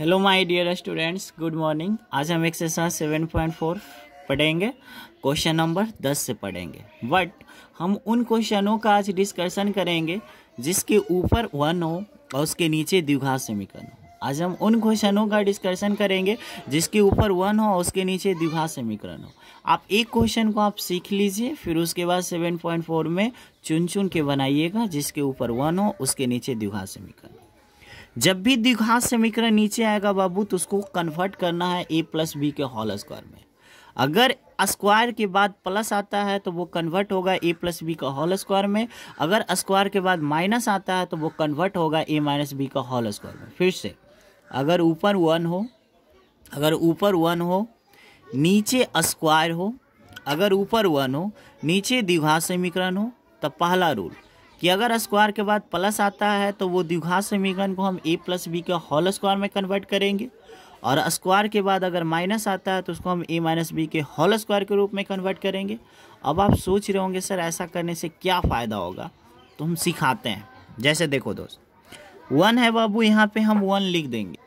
Hello my dear students good morning आज हम exercise seven point four पढ़ेंगे question number दस से पढ़ेंगे बट हम उन क्वेश्चनों का आज डिस्कशन करेंगे जिसके ऊपर वन हो और उसके नीचे द्विघा समीकरण हो आज हम उन क्वेश्चनों का डिस्कशन करेंगे जिसके ऊपर वन हो उसके नीचे द्विघा समीकरण हो आप एक क्वेश्चन को आप सीख लीजिए फिर उसके बाद सेवन पॉइंट फोर में चुन चुन के बनाइएगा जिसके ऊपर वन हो उसके नीचे द्विघा समीकरण जब भी द्विघात समीकरण नीचे आएगा बाबू तो उसको कन्वर्ट करना है ए प्लस बी के हॉल स्क्वायर में अगर स्क्वायर के बाद प्लस आता है तो वो कन्वर्ट होगा ए प्लस बी का हॉल स्क्वायर में अगर स्क्वायर के बाद माइनस आता है तो वो कन्वर्ट होगा ए माइनस बी का हॉल स्क्वायर में फिर से अगर ऊपर वन हो अगर ऊपर वन हो नीचे स्क्वायर हो अगर ऊपर वन हो नीचे द्विघात समीकरण हो तब तो पहला रूल कि अगर स्क्वायर के बाद प्लस आता है तो वो द्विघात समीकरण को हम ए प्लस बी के होल स्क्वायर में कन्वर्ट करेंगे और स्क्वायर के बाद अगर माइनस आता है तो उसको हम ए माइनस बी के होल स्क्वायर के रूप में कन्वर्ट करेंगे अब आप सोच रहे होंगे सर ऐसा करने से क्या फ़ायदा होगा तो हम सिखाते हैं जैसे देखो दोस्त वन है बाबू यहाँ पे हम वन लिख देंगे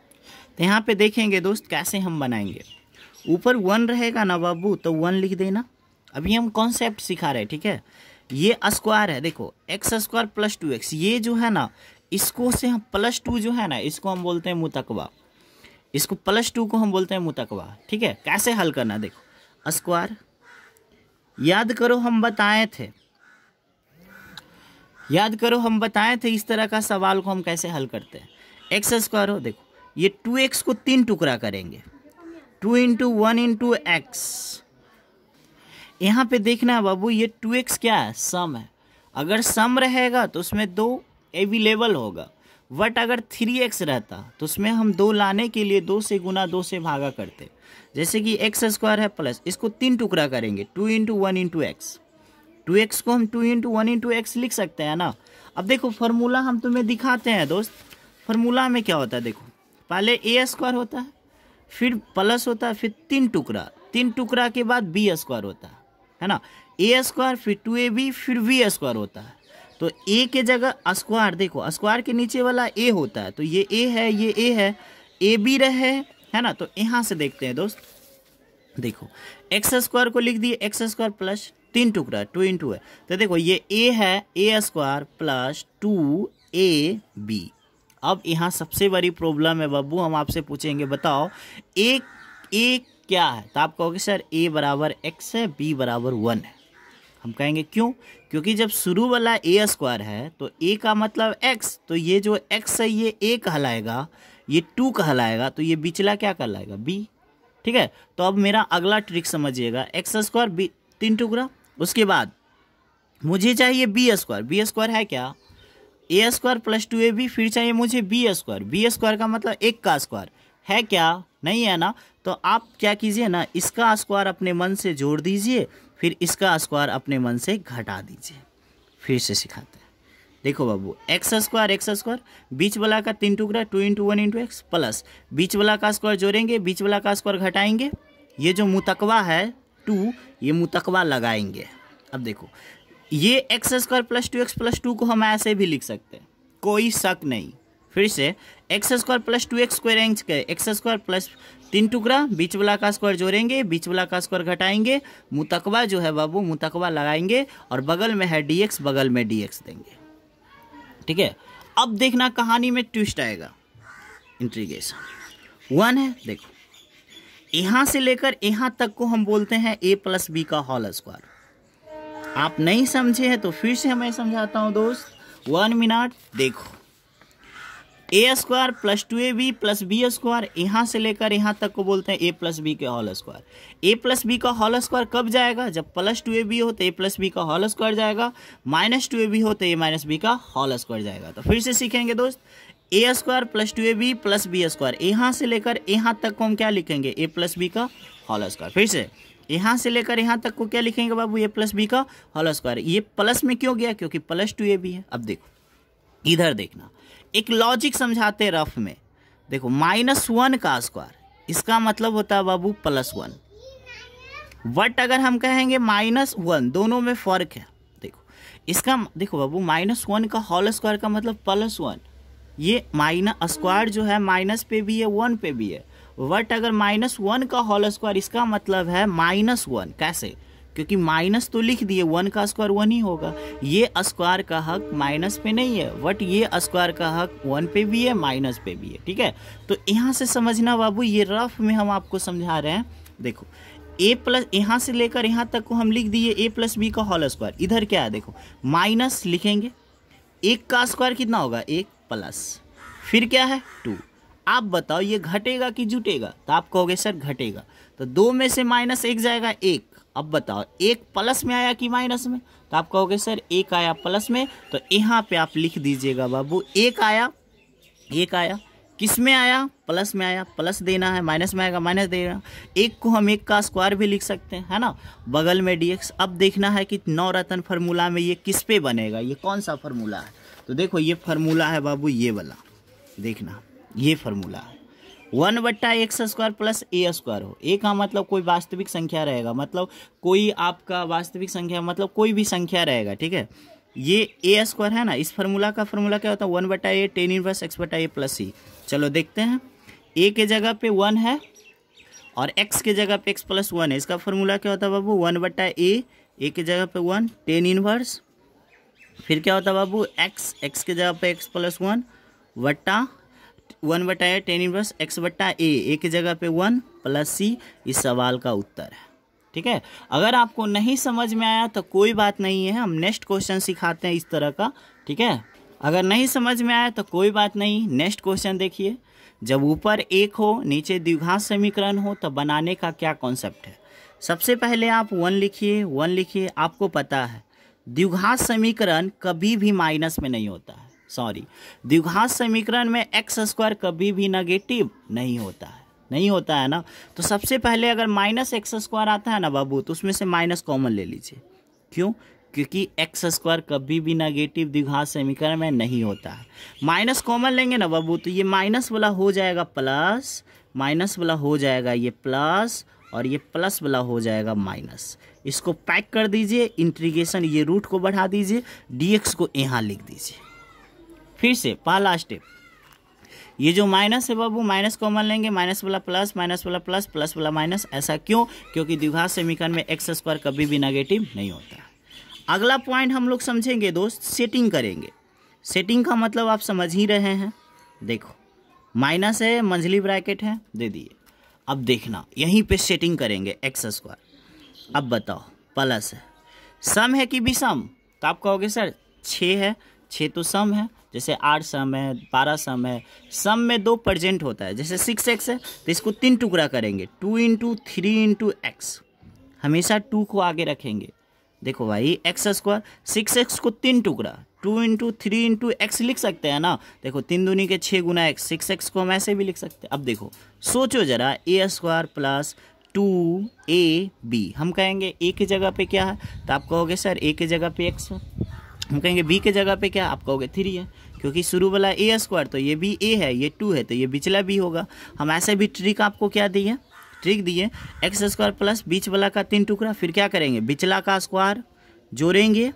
तो यहाँ पे देखेंगे दोस्त कैसे हम बनाएंगे ऊपर वन रहेगा ना बाबू तो वन लिख देना अभी हम कॉन्सेप्ट सिखा रहे हैं ठीक है ये स्क्वायर है देखो X square plus two X ये जो है ना इसको से हम प्लस टू जो है ना इसको हम बोलते हैं मुतकवा इसको प्लस टू को हम बोलते हैं मुतकवा ठीक है कैसे हल करना देखो स्क्वायर याद करो हम बताए थे याद करो हम बताए थे इस तरह का सवाल को हम कैसे हल करते हैं एक्स स्क्वायर हो देखो ये टू एक्स को तीन टुकड़ा करेंगे two into one into X यहाँ पे देखना है बाबू ये टू एक्स क्या है सम है अगर सम रहेगा तो उसमें दो एविलेबल होगा बट अगर थ्री एक्स रहता तो उसमें हम दो लाने के लिए दो से गुना दो से भागा करते जैसे कि एक्स स्क्वायर है प्लस इसको तीन टुकड़ा करेंगे two into one into X two X को हम two into one into X लिख सकते हैं ना अब देखो फार्मूला हम तुम्हें दिखाते हैं दोस्त फार्मूला में क्या होता है देखो पहले ए स्क्वायर होता है फिर प्लस होता है फिर तीन टुकड़ा तीन टुकड़ा के बाद बी स्क्वायर होता है है ना ए स्क्वायर फिर टू ए बी फिर वी स्क्वायर होता है तो ए के जगह स्क्वायर देखो स्क्वायर के नीचे वाला ए होता है तो ये ए है ये ए है ए बी रहे है ना तो यहाँ से देखते हैं दोस्त देखो एक्स स्क्वायर को लिख दिए एक्स स्क्वायर प्लस तीन टुकड़ा टू इंटू है तो देखो ये ए है A square plus two A B अब यहाँ सबसे बड़ी प्रॉब्लम है बाबू हम आपसे पूछेंगे बताओ एक एक क्या है तो आप कहोगे सर ए बराबर एक्स है बी बराबर वन है हम कहेंगे क्यों क्योंकि जब शुरू वाला ए स्क्वायर है तो ए का मतलब एक्स तो ये जो एक्स है ये ए कहलाएगा ये टू कहलाएगा तो ये बिचला क्या कहलाएगा बी ठीक है तो अब मेरा अगला ट्रिक समझिएगा एक्स स्क्वायर बी तीन टुकड़ा उसके बाद मुझे चाहिए बी स्क्वायर बी स्क्वायर है क्या A square plus two A B फिर चाहिए मुझे बी स्क्वायर बी स्क्वायर का मतलब एक का स्क्वायर है क्या नहीं है ना तो आप क्या कीजिए ना इसका स्क्वायर अपने मन से जोड़ दीजिए फिर इसका स्क्वायर अपने मन से घटा दीजिए फिर से सिखाते हैं देखो बाबू एक्स स्क्वायर एक्स स्क्वायर बीच वाला का तीन टुकड़ा two into one into X plus बीच वाला का स्क्वायर जोड़ेंगे बीच वाला का स्क्वायर घटाएंगे ये जो मुतकवा है टू ये मुतकवा लगाएंगे अब देखो ये X square plus two X plus two को हम ऐसे भी लिख सकते हैं कोई शक नहीं फिर से X square plus two X square एंच का एक्स स्क्वायर प्लस तीन टुकड़ा बीच वाला का स्क्वायर जोड़ेंगे बीच वाला का स्क्वायर घटाएंगे मुतकबा जो है बाबू मुतकबा लगाएंगे और बगल में है डीएक्स बगल में एक्स देंगे ठीक है अब देखना कहानी में ट्विस्ट आएगा इंट्रीगेशन वन है देखो यहाँ से लेकर यहाँ तक को हम बोलते हैं ए प्लस बी का होल स्क्वायर आप नहीं समझे हैं तो फिर से मैं समझाता हूँ दोस्त वन मिनट देखो A square plus two A B plus B square यहाँ से लेकर यहाँ तक को बोलते हैं ए प्लस बी के whole square A plus B का हॉल स्क्वायर कब जाएगा जब प्लस टू ए बी हो तो ए प्लस बी का हॉल स्क्वायर जाएगा माइनस टू ए बी हो तो ए माइनस बी का हॉल स्क्वायर जाएगा तो फिर से सीखेंगे दोस्त A square plus two A B plus B square यहाँ से लेकर यहाँ तक को हम क्या लिखेंगे ए प्लस बी का हॉल स्क्वायर फिर से यहाँ से लेकर यहाँ तक को क्या लिखेंगे बाबू ए प्लस बी का हॉल स्क्वायर ये प्लस में क्यों गया क्योंकि प्लस टू ए बी है अब देखो इधर देखना एक लॉजिक समझाते रफ में देखो माइनस वन का स्क्वायर इसका मतलब होता है बाबू प्लस वन वट अगर हम कहेंगे माइनस वन दोनों में फ़र्क है देखो इसका देखो बाबू माइनस वन का होल स्क्वायर का मतलब प्लस वन ये माइनस स्क्वायर जो है माइनस पे भी है वन पे भी है वट अगर माइनस वन का होल स्क्वायर इसका मतलब है माइनस वन कैसे क्योंकि माइनस तो लिख दिए वन का स्क्वायर वन ही होगा ये स्क्वायर का हक माइनस पे नहीं है बट ये स्क्वायर का हक वन पे भी है माइनस पे भी है ठीक है तो यहाँ से समझना बाबू ये रफ में हम आपको समझा रहे हैं देखो ए प्लस यहाँ से लेकर यहाँ तक को हम लिख दिए ए प्लस बी का होल स्क्वायर इधर क्या है देखो माइनस लिखेंगे एक का स्क्वायर कितना होगा एक प्लस फिर क्या है टू आप बताओ ये घटेगा कि जुटेगा तो आप कहोगे सर घटेगा तो दो में से माइनस एक जाएगा एक अब बताओ एक प्लस में आया कि माइनस में तो आप कहोगे सर एक आया प्लस में तो यहाँ पे आप लिख दीजिएगा बाबू एक आया एक आया किस में आया प्लस में आया प्लस देना है माइनस में आएगा माइनस देना एक को हम एक का स्क्वायर भी लिख सकते हैं है ना बगल में डी अब देखना है कि नवरत्न फार्मूला में ये किस पे बनेगा ये कौन सा फार्मूला है तो देखो ये फार्मूला है बाबू ये वाला देखना ये फार्मूला है वन बट्टा X square plus A square हो ए का मतलब कोई वास्तविक संख्या रहेगा मतलब कोई आपका वास्तविक संख्या मतलब कोई भी संख्या रहेगा ठीक है ये ए स्क्वायर है ना इस फॉर्मूला का फॉर्मूला क्या होता है वन बटा ए टेन इनवर्स एक्स बटा ए प्लस सी चलो देखते हैं ए के जगह पे वन है और एक्स के जगह पे एक्स प्लस वन है इसका फॉर्मूला क्या होता है बाबू वन बटा ए ए के जगह पे वन टेन इनवर्स फिर क्या होता है बाबू एक्स एक्स के जगह पे एक्स प्लस वन वट्टा वन बटाया टेन इनवर्स एक्स बट्टा ए एक जगह पे वन प्लस सी इस सवाल का उत्तर है ठीक है अगर आपको नहीं समझ में आया तो कोई बात नहीं है हम नेक्स्ट क्वेश्चन सिखाते हैं इस तरह का ठीक है अगर नहीं समझ में आया तो कोई बात नहीं नेक्स्ट क्वेश्चन देखिए जब ऊपर एक हो नीचे द्विघात समीकरण हो तो बनाने का क्या कॉन्सेप्ट है सबसे पहले आप वन लिखिए वन लिखिए आपको पता है द्विघात समीकरण कभी भी माइनस में नहीं होता है सॉरी द्विघात समीकरण में एक्स स्क्वायर कभी भी नेगेटिव नहीं होता है नहीं होता है ना तो सबसे पहले अगर माइनस एक्स स्क्वायर आता है ना बाबू तो उसमें से माइनस कॉमन ले लीजिए क्यों क्योंकि एक्स स्क्वायर कभी भी नेगेटिव द्विघात समीकरण में नहीं होता है माइनस कॉमन लेंगे ना बाबू तो ये माइनस वाला हो जाएगा प्लस माइनस वाला हो जाएगा ये प्लस और ये प्लस वाला हो जाएगा माइनस इसको पैक कर दीजिए इंट्रीगेशन ये रूट को बढ़ा दीजिए एक्स को यहाँ लिख दीजिए फिर से पहला स्टेप ये जो माइनस है बाबू माइनस कॉमन लेंगे माइनस वाला प्लस माइनस वाला प्लस प्लस वाला माइनस ऐसा क्यों क्योंकि द्विघात समीकरण में एक्स स्क्वायर कभी भी नेगेटिव नहीं होता अगला पॉइंट हम लोग समझेंगे दोस्त सेटिंग करेंगे सेटिंग का मतलब आप समझ ही रहे हैं देखो माइनस है मंझली ब्रैकेट है दे दिए अब देखना यहीं पे सेटिंग करेंगे एक्स स्क्वायर अब बताओ प्लस है सम है कि विषम तो आप कहोगे सर छः है छः तो सम है जैसे आर सम है बारह सम है सम में दो प्रजेंट होता है जैसे सिक्स एक्स है तो इसको तीन टुकड़ा करेंगे two into three into X हमेशा टू को आगे रखेंगे देखो भाई एक्स स्क्वायर सिक्स एक्स को तीन टुकड़ा two into three into X लिख सकते हैं ना देखो तीन दूनी के छः गुना एक्स सिक्स एक्स को हम ऐसे भी लिख सकते हैं अब देखो सोचो ज़रा A square plus two A B हम कहेंगे ए की जगह पे क्या है तो आप कहोगे सर ए की जगह पे एक्स है हम कहेंगे बी के जगह पे क्या आप कहोगे थ्री है क्योंकि शुरू वाला ए स्क्वायर तो ये भी ए है ये टू है तो ये बिचला बी होगा हम ऐसे भी ट्रिक आपको क्या दी है ट्रिक दिए एक्स स्क्वायर प्लस बीच वाला का तीन टुकड़ा फिर क्या करेंगे बिचला का स्क्वायर जोड़ेंगे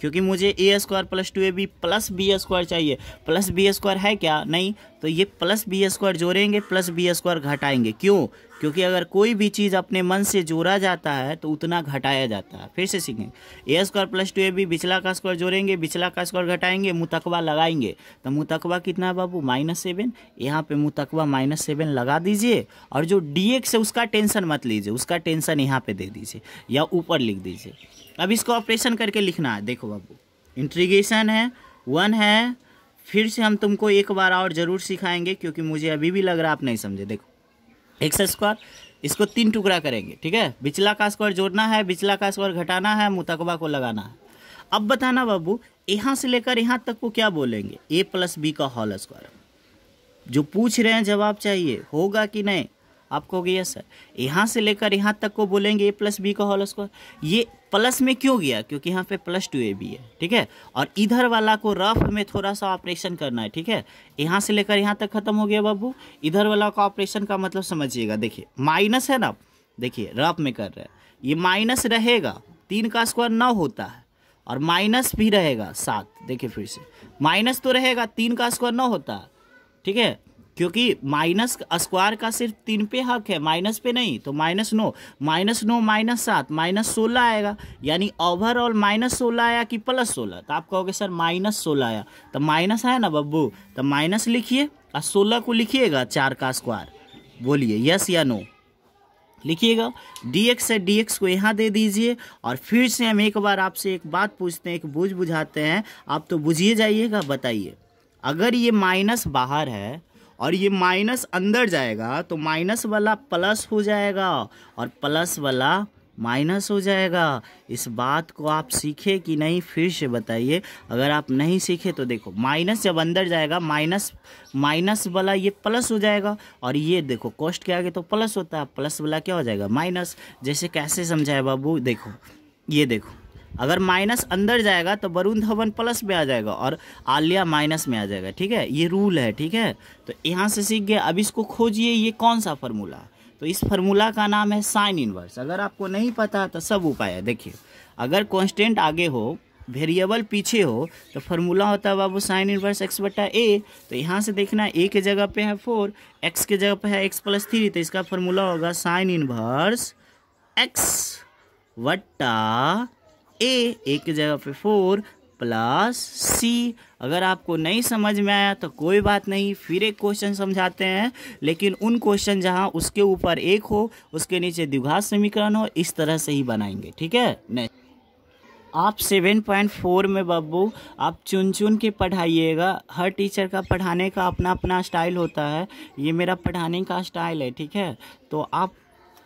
क्योंकि मुझे A square plus two A B plus B square चाहिए प्लस बी स्क्वायर है क्या नहीं तो ये प्लस बी स्क्वायर जोड़ेंगे प्लस बी स्क्वायर घटाएंगे क्यों क्योंकि अगर कोई भी चीज़ अपने मन से जोड़ा जाता है तो उतना घटाया जाता है फिर से सीखें A square plus two A B बिचला का स्क्वायर जोड़ेंगे बिचला का स्क्वायर घटाएंगे मुतकबा लगाएंगे तो मुतकबा कितना है बाबू माइनस सेवन यहाँ पर मुतकबा माइनस सेवन लगा दीजिए और जो डी एक्स है उसका टेंशन मत लीजिए उसका टेंशन यहाँ पर दे दीजिए या ऊपर लिख दीजिए अब इसको ऑपरेशन करके लिखना है देखो बाबू इंट्रीगेशन है वन है फिर से हम तुमको एक बार और ज़रूर सिखाएंगे क्योंकि मुझे अभी भी लग रहा आप नहीं समझे देखो एक्स स्क्वायर इसको तीन टुकड़ा करेंगे ठीक है बिचला का स्क्वायर जोड़ना है बिचला का स्क्वायर घटाना है मुतकबा को लगाना है अब बताना बाबू यहाँ से लेकर यहाँ तक को क्या बोलेंगे ए प्लस बी का हॉल स्क्वायर जो पूछ रहे हैं जवाब चाहिए होगा कि नहीं आप कहोगे यस सर यहाँ से लेकर यहाँ तक को बोलेंगे ए प्लस बी का होल स्क्वायर ये प्लस में क्यों गया क्योंकि यहाँ पे प्लस टू ए बी है ठीक है और इधर वाला को रफ में थोड़ा सा ऑपरेशन करना है ठीक है यहाँ से लेकर यहाँ तक खत्म हो गया बाबू इधर वाला का ऑपरेशन का मतलब समझिएगा देखिए माइनस है ना देखिए रफ में कर रहे हैं ये माइनस रहेगा तीन का स्क्वायर नौ होता है और माइनस भी रहेगा सात देखिए फिर से माइनस तो रहेगा तीन का स्क्वायर नौ होता है ठीक है क्योंकि माइनस स्क्वायर का सिर्फ तीन पे हक है माइनस पे नहीं तो minus no minus no minus सात माइनस सोलह आएगा यानी ओवरऑल माइनस सोलह आया कि प्लस सोलह तो आप कहोगे सर माइनस सोलह आया तो माइनस आया ना बब्बू तो माइनस लिखिए और सोलह को लिखिएगा चार का स्क्वायर बोलिए यस या नो लिखिएगा dx है dx को यहाँ दे दीजिए और फिर से हम एक बार आपसे एक बात पूछते हैं एक बूझ बुझाते हैं आप तो बुझिए जाइएगा बताइए अगर ये माइनस बाहर है और ये माइनस अंदर जाएगा तो माइनस वाला प्लस हो जाएगा और प्लस वाला माइनस हो जाएगा इस बात को आप सीखे कि नहीं फिर से बताइए अगर आप नहीं सीखे तो देखो माइनस जब अंदर जाएगा माइनस माइनस वाला ये प्लस हो जाएगा और ये देखो कॉस्ट के आगे तो प्लस होता है प्लस वाला क्या हो जाएगा माइनस जैसे कैसे समझाए बाबू देखो ये देखो अगर माइनस अंदर जाएगा तो वरुण धवन प्लस में आ जाएगा और आलिया माइनस में आ जाएगा ठीक है ये रूल है ठीक है तो यहाँ से सीख गया अब इसको खोजिए ये कौन सा फार्मूला तो इस फार्मूला का नाम है साइन इनवर्स अगर आपको नहीं पता तो सब उपाय है देखिए अगर कॉन्स्टेंट आगे हो वेरिएबल पीछे हो तो फार्मूला होता है बाबू साइन इनवर्स एक्स बट्टा ए तो यहाँ से देखना ए के जगह पे है फोर एक्स के जगह पे है एक्स प्लस थ्री तो इसका फार्मूला होगा साइन इनवर्स एक्स वट्टा ए ए की जगह पे फोर प्लस सी अगर आपको नहीं समझ में आया तो कोई बात नहीं फिर एक क्वेश्चन समझाते हैं लेकिन उन क्वेश्चन जहां उसके ऊपर एक हो उसके नीचे द्विघात समीकरण हो इस तरह से ही बनाएंगे ठीक है नेक्स्ट आप 7.4 में बब्बू आप चुन चुन के पढ़ाइएगा हर टीचर का पढ़ाने का अपना अपना स्टाइल होता है ये मेरा पढ़ाने का स्टाइल है ठीक है तो आप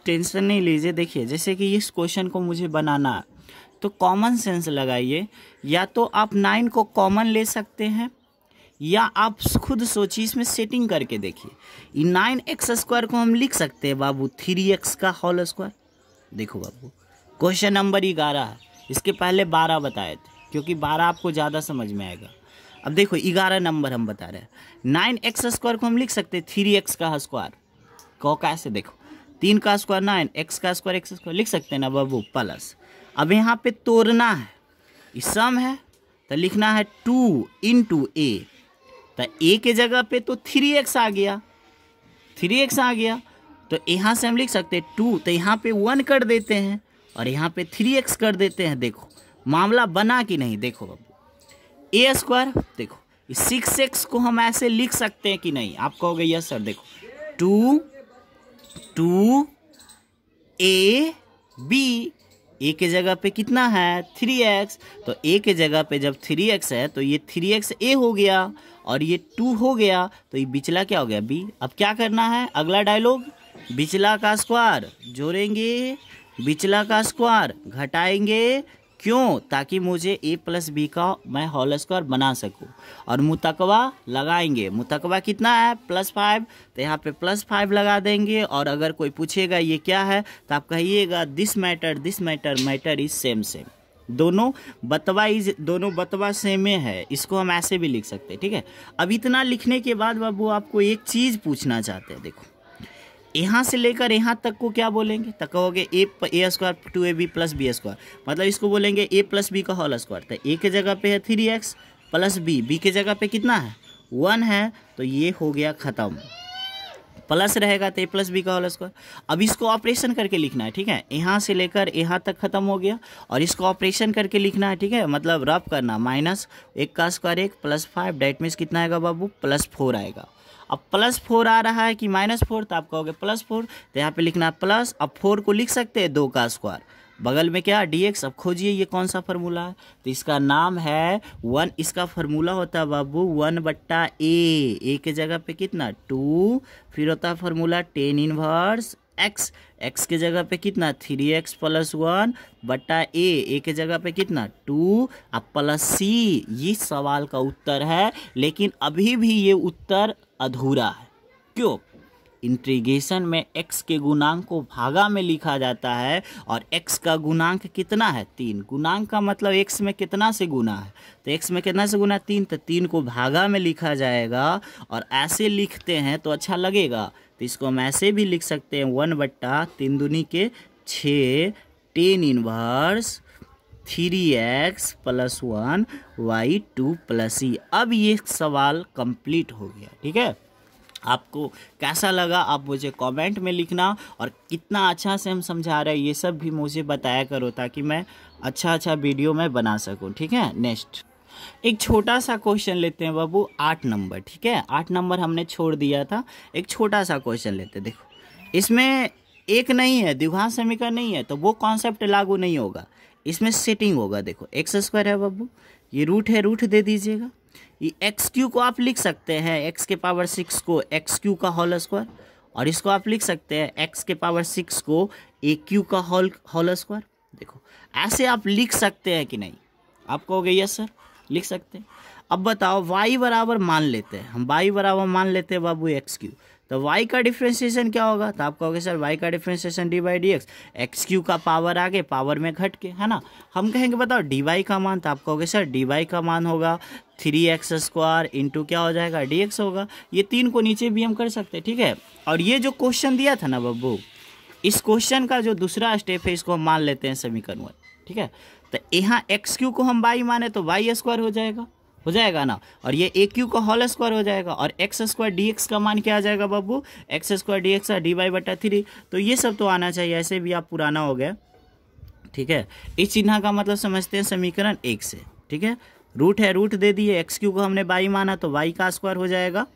टेंशन नहीं लीजिए देखिए जैसे कि इस क्वेश्चन को मुझे बनाना तो कॉमन सेंस लगाइए या तो आप नाइन को कॉमन ले सकते हैं या आप खुद सोचिए इसमें सेटिंग करके देखिए नाइन एक्स स्क्वायर को हम लिख सकते हैं बाबू थ्री एक्स का होल स्क्वायर देखो बाबू क्वेश्चन नंबर ग्यारह इसके पहले बारह बताए थे क्योंकि बारह आपको ज़्यादा समझ में आएगा अब देखो ग्यारह नंबर हम बता रहे हैं नाइन एक्स स्क्वायर को हम लिख सकते हैं थ्री एक्स का स्क्वायर कहो कैसे देखो तीन का स्क्वायर नाइन एक्स का स्क्वायर एक्स स्क्वायर लिख सकते हैं ना बाबू प्लस अब यहाँ पे तोड़ना है सम है तो लिखना है टू इन टू ए तो ए के जगह पे तो थ्री एक्स आ गया थ्री एक्स आ गया तो यहाँ से हम लिख सकते हैं टू तो यहाँ पे वन कर देते हैं और यहाँ पे थ्री एक्स कर देते हैं देखो मामला बना कि नहीं देखो बाबू ए स्क्वायर देखो सिक्स एक्स को हम ऐसे लिख सकते हैं कि नहीं आप कहोगे यस सर देखो two two A B A के जगह पे कितना है थ्री एक्स तो ए के जगह पे जब थ्री एक्स है तो ये थ्री एक्स ए हो गया और ये टू हो गया तो ये बिचला क्या हो गया बी अब क्या करना है अगला डायलॉग बिचला का स्क्वायर जोड़ेंगे बिचला का स्क्वायर घटाएंगे क्यों ताकि मुझे ए प्लस बी का मैं होल स्क्वायर बना सकूं और मुतकवा लगाएंगे मुतकवा कितना है प्लस फाइव तो यहाँ पे प्लस फाइव लगा देंगे और अगर कोई पूछेगा ये क्या है तो आप कहिएगा this matter this matter matter is same same दोनों बतवा इज दोनों बतवा सेम है इसको हम ऐसे भी लिख सकते हैं ठीक है अब इतना लिखने के बाद बाबू आपको एक चीज़ पूछना चाहते हैं देखो यहाँ से लेकर यहाँ तक को क्या बोलेंगे तो कहोगे A A square two A B plus B square मतलब इसको बोलेंगे ए प्लस बी का होल स्क्वायर तो ए के जगह पे है three X plus B B के जगह पे कितना है वन है तो ये हो गया ख़त्म प्लस रहेगा तो ए प्लस बी का होल स्क्वायर अब इसको ऑपरेशन करके लिखना है ठीक है यहाँ से लेकर यहाँ तक खत्म हो गया और इसको ऑपरेशन करके लिखना है ठीक है मतलब रब करना माइनस एक का स्क्वायर एक प्लस फाइव डेट मीन्स कितना आएगा बाबू प्लस फोर आएगा अब प्लस फोर आ रहा है कि माइनस फोर तो आप कहोगे प्लस फोर तो यहाँ पे लिखना है प्लस अब फोर को लिख सकते हैं दो का स्क्वायर बगल में क्या डी एक्स अब खोजिए ये कौन सा फार्मूला है तो इसका नाम है वन इसका फार्मूला होता है बाबू वन बट्टा ए ए के जगह पे कितना टू फिर होता है formula tan inverse X X के जगह पे कितना थ्री एक्स प्लस वन बट्टा ए ए के जगह पे कितना टू और प्लस सी ये सवाल का उत्तर है लेकिन अभी भी ये उत्तर अधूरा है क्यों इंट्रीगेशन में एक्स के गुणांक को भागा में लिखा जाता है और एक्स का गुणांक कितना है तीन गुणांक का मतलब एक्स में कितना से गुना है तो एक्स में कितना से गुना है? तीन तो तीन को भागा में लिखा जाएगा और ऐसे लिखते हैं तो अच्छा लगेगा तो इसको हम ऐसे भी लिख सकते हैं वन बट्टा तीन दुनी के छः tan inverse three X plus one Y two plus E अब ये सवाल कंप्लीट हो गया ठीक है आपको कैसा लगा आप मुझे कमेंट में लिखना और कितना अच्छा से हम समझा रहे हैं ये सब भी मुझे बताया करो ताकि मैं अच्छा अच्छा वीडियो में बना सकूँ ठीक है नेक्स्ट एक छोटा सा क्वेश्चन लेते हैं बाबू आठ नंबर ठीक है आठ नंबर हमने छोड़ दिया था एक छोटा सा क्वेश्चन लेते देखो इसमें एक नहीं है द्विघात समीकरण नहीं है तो वो कॉन्सेप्ट लागू नहीं होगा इसमें सेटिंग होगा देखो एक्स स्क्वायर है बाबू ये रूट है रूट दे दीजिएगा एक्स क्यू को आप लिख सकते हैं एक्स के पावर सिक्स को एक्स क्यू का होल स्क्वायर और इसको आप लिख सकते हैं एक्स के पावर सिक्स को ए क्यू का होल होल स्क्वायर देखो ऐसे आप लिख सकते हैं कि नहीं आप कहोगे यस सर लिख सकते हैं अब बताओ वाई बराबर मान लेते हैं हम वाई बराबर मान लेते हैं बाबू एक्स क्यू तो वाई का डिफ्रेंसिएशन क्या होगा तो आप कहोगे सर वाई का differentiation D by D X X Q का पावर आगे पावर में घट के है ना हम कहेंगे बताओ डी वाई का मान तो आप कहोगे सर डी वाई का मान होगा थ्री एक्स स्क्वायर इंटू क्या हो जाएगा डी एक्स होगा ये तीन को नीचे भी हम कर सकते हैं ठीक है और ये जो क्वेश्चन दिया था ना बब्बू इस क्वेश्चन का जो दूसरा स्टेप है इसको हम मान लेते हैं समीकरण वन ठीक है तो यहाँ एक्स क्यू को हम वाई माने तो वाई स्क्वायर हो जाएगा हो जाएगा ना और ये ए क्यू का होल स्क्वायर हो जाएगा और एक्स स्क्वायर डी एक्स का मान क्या आ जाएगा बब्बू X square D X D Y बटा थ्री तो ये सब तो आना चाहिए ऐसे भी आप पुराना हो गया ठीक है इस चिन्ह का मतलब समझते हैं समीकरण एक से ठीक है रूट है रूट दे दिए एक्स क्यू को हमने बाई माना तो वाई का स्क्वायर हो जाएगा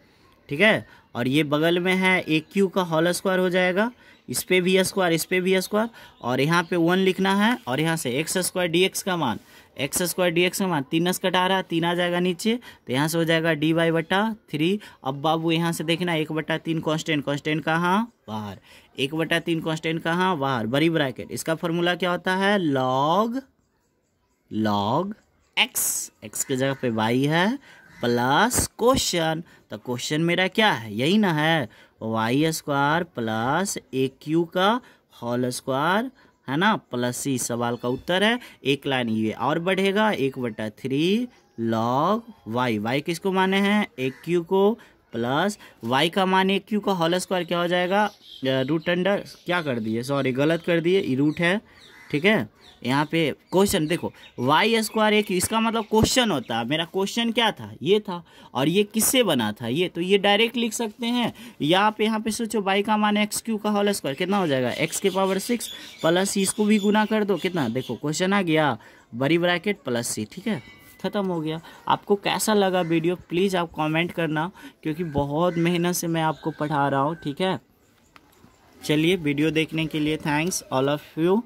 ठीक है और ये बगल में है ए क्यू का होल स्क्वायर हो जाएगा इस पर भी स्क्वायर इस पर भी स्क्वायर और यहाँ पे वन लिखना है और यहाँ से एक्स स्क्वायर डी एक्स का मान एक्स स्क्वायर डी एक्स का मान तीन से कटा रहा है तीन आ जाएगा नीचे तो यहाँ से हो जाएगा डी वाई बटा थ्री अब बाबू यहाँ से देखना एक बटा तीन कॉन्स्टेंट कॉन्स्टेंट कहाँ बाहर एक बटा तीन कॉन्स्टेंट कहाँ बाहर बड़ी ब्रैकेट इसका फॉर्मूला क्या होता है लॉग लॉग एक्स एक्स की जगह पे वाई है प्लस क्वेश्चन तो क्वेश्चन मेरा क्या है यही ना है Y square plus A Q का होल स्क्वायर है ना प्लस ही सवाल का उत्तर है एक लाइन ये और बढ़ेगा एक बटा थ्री लॉग वाई वाई किसको माने हैं ए क्यू को प्लस वाई का मान ए क्यू का होल स्क्वायर क्या हो जाएगा रूट uh, अंडर क्या कर दिए सॉरी गलत कर दिए रूट e है ठीक है यहाँ पे क्वेश्चन देखो वाई स्क्वायर एक इसका मतलब क्वेश्चन होता है मेरा क्वेश्चन क्या था ये था और ये किससे बना था ये तो ये डायरेक्ट लिख सकते हैं यहाँ पे यहाँ पे सोचो वाई का मान एक्स क्यू का होल स्क्वायर कितना हो जाएगा एक्स के पावर सिक्स प्लस इसको भी गुना कर दो कितना देखो क्वेश्चन आ गया बड़ी ब्रैकेट प्लस सी ठीक है ख़त्म हो गया आपको कैसा लगा वीडियो प्लीज़ आप कॉमेंट करना क्योंकि बहुत मेहनत से मैं आपको पढ़ा रहा हूँ ठीक है चलिए वीडियो देखने के लिए थैंक्स ऑल ऑफ़ यू